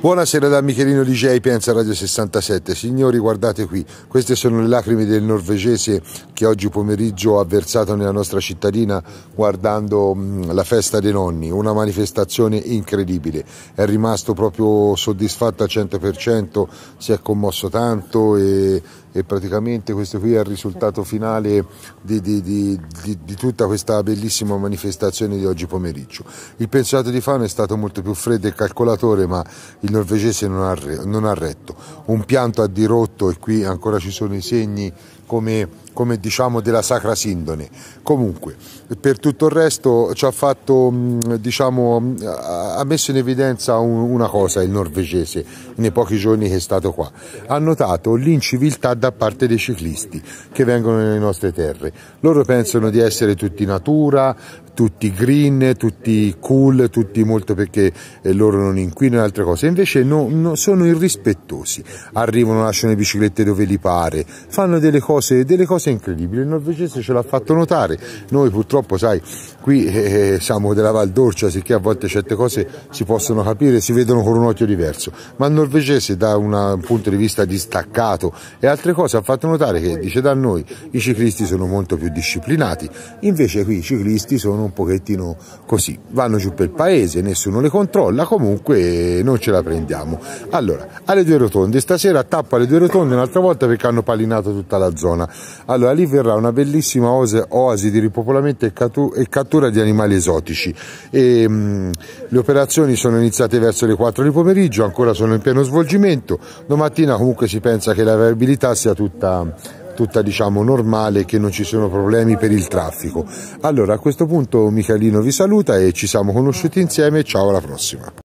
Buonasera da Michelino DJ Pienza Radio 67. Signori, guardate qui, queste sono le lacrime del norvegese che oggi pomeriggio ha versato nella nostra cittadina guardando la festa dei nonni, una manifestazione incredibile. È rimasto proprio soddisfatto al 100%, si è commosso tanto e e praticamente questo qui è il risultato finale di, di, di, di, tutta questa bellissima manifestazione di oggi pomeriggio. Il pensato di Fano è stato molto più freddo e calcolatore ma il norvegese non ha, non ha retto. Un pianto a dirotto e qui ancora ci sono i segni come, come diciamo della Sacra Sindone. Comunque, per tutto il resto ci ha fatto, mm, diciamo, ha messo in evidenza una cosa il norvegese nei pochi giorni che è stato qua. Ha notato l'inciviltà da parte dei ciclisti che vengono nelle nostre terre. Loro pensano di essere tutti natura, tutti green, tutti cool, tutti molto perché eh, loro non inquinano e altre cose. Invece no, no, sono irrispettosi. Arrivano, lasciano le biciclette dove li pare, fanno delle cose cose, delle cose incredibili. Il norvegese ce l'ha fatto notare. Noi purtroppo, sai, qui eh, eh, siamo della Val d'Orcia, sicché a volte certe cose si possono capire, si vedono con un occhio diverso. Ma il norvegese, da eh, un punto di vista distaccato e altre cose, ha fatto notare che dice da noi i ciclisti sono molto più disciplinati, invece qui i ciclisti sono un pochettino così, vanno giù per il paese, nessuno le controlla, comunque eh, non ce la prendiamo. Allora, alle due rotonde, stasera tappa alle due rotonde un'altra volta perché hanno pallinato tutta la zona zona. Allora lì verrà una bellissima oasi di ripopolamento e, cattura di animali esotici. E, ehm, mh, le operazioni sono iniziate verso le 4 di pomeriggio, ancora sono in pieno svolgimento. Domattina comunque si pensa che la viabilità sia tutta tutta diciamo normale che non ci sono problemi per il traffico. Allora a questo punto Michelino vi saluta e ci siamo conosciuti insieme, ciao alla prossima.